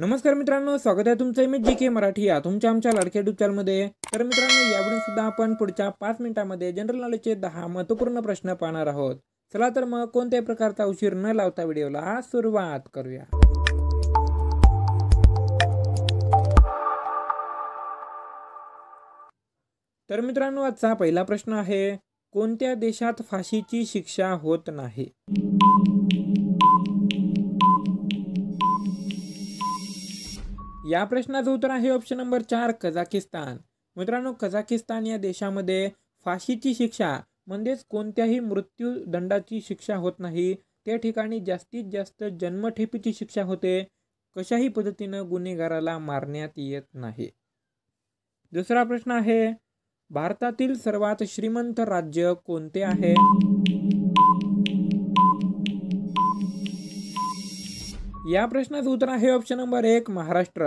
नमस्कार मित्रांनो स्वागत आहे तुमचं मी जी के मराठी या तुमच्या आमच्या लाडक्या युट्यूब तर मित्रांनो यावेळी सुद्धा आपण पुढच्या पाच मिनिटांमध्ये जनरल नॉलेजचे दहा महत्त्वपूर्ण प्रश्न पाहणार आहोत चला तर मग कोणत्याही प्रकारचा उशीर न लावता व्हिडिओला सुरुवात करूया तर मित्रांनो आजचा पहिला प्रश्न आहे कोणत्या देशात फाशीची शिक्षा होत नाही या प्रश्नाचं उत्तर आहे ऑप्शन नंबर चार कझाकिस्तान मित्रांनो कझाकिस्तान या देशामध्ये फाशीची शिक्षा म्हणजेच कोणत्याही मृत्यूदंडाची शिक्षा होत नाही त्या ठिकाणी जास्तीत जास्त जन्मठेपीची शिक्षा होते कशाही पद्धतीनं गुन्हेगाराला मारण्यात येत नाही दुसरा प्रश्न आहे भारतातील सर्वात श्रीमंत राज्य कोणते आहे या प्रश्नाचं उत्तर आहे ऑप्शन नंबर एक महाराष्ट्र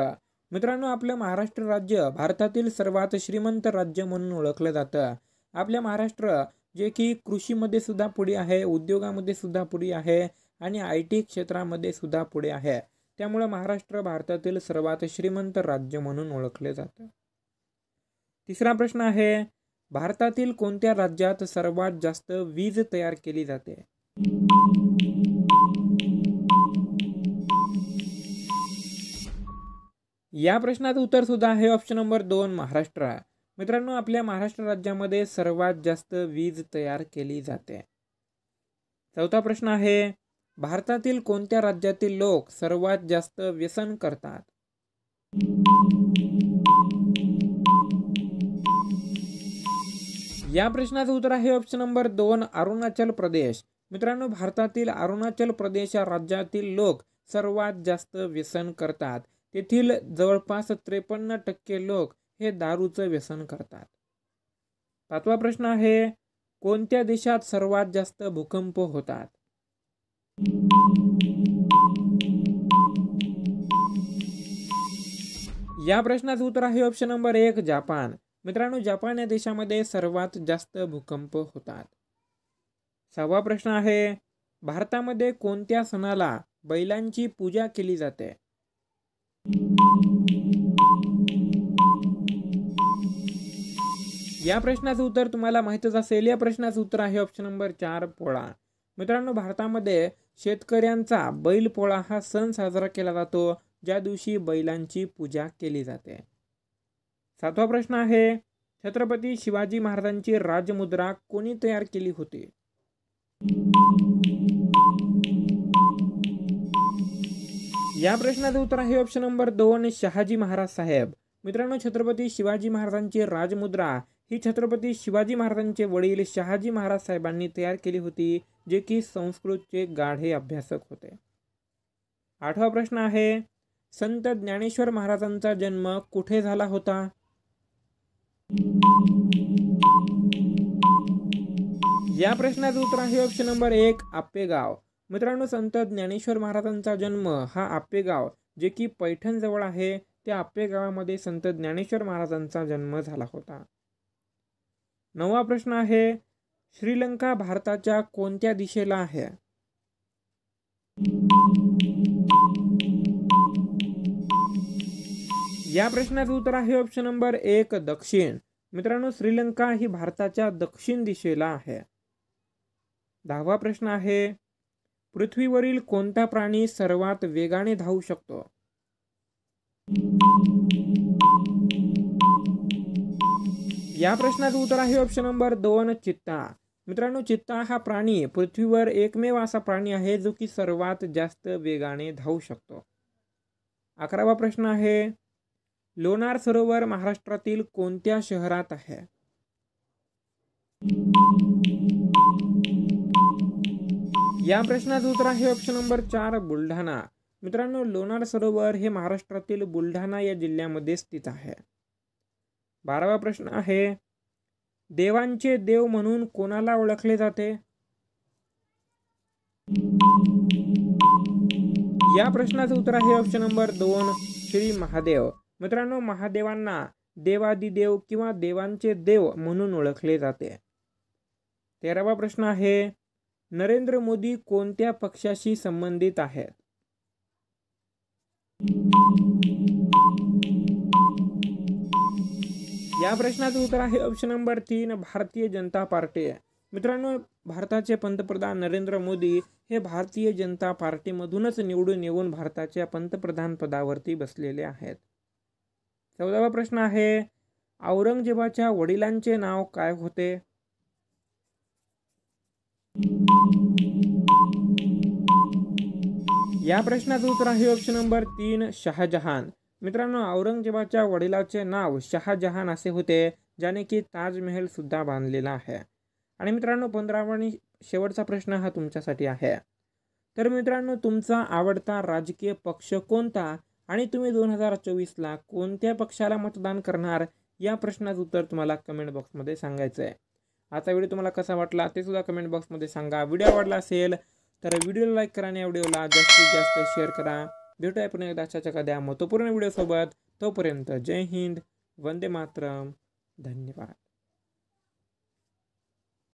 मित्रांनो आपलं महाराष्ट्र राज्य भारतातील सर्वात श्रीमंत राज्य म्हणून ओळखलं जातं आपल्या महाराष्ट्र जे की कृषीमध्ये सुद्धा पुढे आहे उद्योगामध्ये सुद्धा पुढे आहे आणि आय टी क्षेत्रामध्ये सुद्धा पुढे आहे त्यामुळे महाराष्ट्र भारतातील सर्वात श्रीमंत राज्य म्हणून ओळखले जातं तिसरा प्रश्न आहे भारतातील कोणत्या राज्यात सर्वात जास्त वीज तयार केली जाते या प्रश्नाचं उत्तर सुद्धा आहे ऑप्शन नंबर दोन महाराष्ट्र मित्रांनो आपल्या महाराष्ट्र राज्यामध्ये सर्वात जास्त वीज तयार केली जाते चौथा प्रश्न आहे भारतातील कोणत्या राज्यातील लोक सर्वात जास्त व्यसन करतात या प्रश्नाचं उत्तर आहे ऑप्शन नंबर दोन अरुणाचल प्रदेश मित्रांनो भारतातील अरुणाचल प्रदेश या राज्यातील लोक सर्वात जास्त व्यसन करतात येथील जवळपास त्रेपन्न टक्के लोक हे दारूचं व्यसन करतात पाचवा प्रश्न आहे कोणत्या देशात सर्वात जास्त भूकंप होतात या प्रश्नाचं उत्तर आहे ऑप्शन नंबर एक जापान मित्रांनो जापान या देशामध्ये सर्वात जास्त भूकंप होतात सहावा प्रश्न आहे भारतामध्ये कोणत्या सणाला बैलांची पूजा केली जाते या प्रश्नाचं उत्तर तुम्हाला माहितच असेल या प्रश्नाचं उत्तर आहे ऑप्शन नंबर चार पोळा मित्रांनो भारतामध्ये शेतकऱ्यांचा बैल पोळा हा सण साजरा केला जातो ज्या दिवशी बैलांची पूजा केली जाते सातवा प्रश्न आहे छत्रपती शिवाजी महाराजांची राजमुद्रा कोणी तयार केली होती या प्रश्नाचं उत्तर आहे ऑप्शन नंबर दोन शहाजी महाराज साहेब मित्रांनो छत्रपती शिवाजी महाराजांची राजमुद्रा ही छत्रपती शिवाजी महाराजांचे वडील शहाजी महाराज साहेबांनी तयार केली होती जे की संस्कृतचे गाढे अभ्यासक होते आठवा प्रश्न आहे संत ज्ञानेश्वर महाराजांचा जन्म कुठे झाला होता या प्रश्नाचं उत्तर आहे ऑप्शन नंबर एक आपेगाव मित्रांनो संत ज्ञानेश्वर महाराजांचा जन्म हा आपेगाव जे की पैठण जवळ आहे त्या आप्पे संत ज्ञानेश्वर महाराजांचा जन्म झाला होता नवा प्रश्न आहे श्रीलंका भारताच्या कोणत्या दिशेला आहे या प्रश्नाचं उत्तर आहे ऑप्शन नंबर एक दक्षिण मित्रांनो श्रीलंका ही भारताच्या दक्षिण दिशेला आहे दहावा प्रश्न आहे पृथ्वीवरील कोणता प्राणी सर्वात वेगाने धावू शकतो या प्रश्नाचं उत्तर आहे ऑप्शन नंबर दोन चित्ता मित्रांनो चित्ता हा प्राणी पृथ्वीवर एकमेव असा प्राणी आहे जो की सर्वात जास्त वेगाने धावू शकतो अकरावा प्रश्न आहे लोणार सरोवर महाराष्ट्रातील कोणत्या शहरात आहे या प्रश्नाचं उत्तर आहे ऑप्शन नंबर चार बुलढाणा मित्रांनो लोणार सरोवर हे महाराष्ट्रातील बुलढाणा या जिल्ह्यामध्ये स्थित आहे बारावा प्रश्न आहे देवांचे देव म्हणून कोणाला ओळखले जाते या प्रश्नाचं उत्तर आहे ऑप्शन नंबर दोन श्री महादेव मित्रांनो महादेवांना देव किंवा देवांचे देव म्हणून ओळखले जाते तेरावा प्रश्न आहे नरेंद्र मोदी कोणत्या पक्षाशी संबंधित आहेत या प्रश्नाचं उत्तर आहे ऑप्शन नंबर तीन भारतीय जनता पार्टी मित्रांनो भारताचे पंतप्रधान नरेंद्र मोदी हे भारतीय जनता पार्टीमधूनच निवडून येऊन भारताच्या पंतप्रधान पदावरती बसलेले आहेत चौदावा प्रश्न आहे औरंगजेबाच्या वडिलांचे नाव काय होते या प्रश्नाचं उत्तर आहे ऑप्शन नंबर तीन शहाजहान मित्रांनो औरंगजेबाच्या वडिलाचे नाव शहाजहान असे होते ज्याने की ताजमहल सुद्धा बांधलेला आहे आणि मित्रांनो पंधरावा शेवटचा प्रश्न हा तुमच्यासाठी आहे तर मित्रांनो तुमचा आवडता राजकीय पक्ष कोणता आणि तुम्ही दोन हजार चोवीसला कोणत्या पक्षाला मतदान करणार या प्रश्नाचं उत्तर तुम्हाला कमेंट बॉक्समध्ये सांगायचं आहे आता व्हिडिओ तुम्हाला कसा वाटला ते सुद्धा कमेंट बॉक्समध्ये सांगा व्हिडिओ आवडला असेल तर व्हिडिओला लाईक करा आणि या व्हिडिओला जास्तीत जास्त शेअर करा भेटूया पुन्हा एकदा अशाच एखाद्या महत्त्वपूर्ण व्हिडिओसोबत तोपर्यंत जय हिंद वंदे मातरम धन्यवाद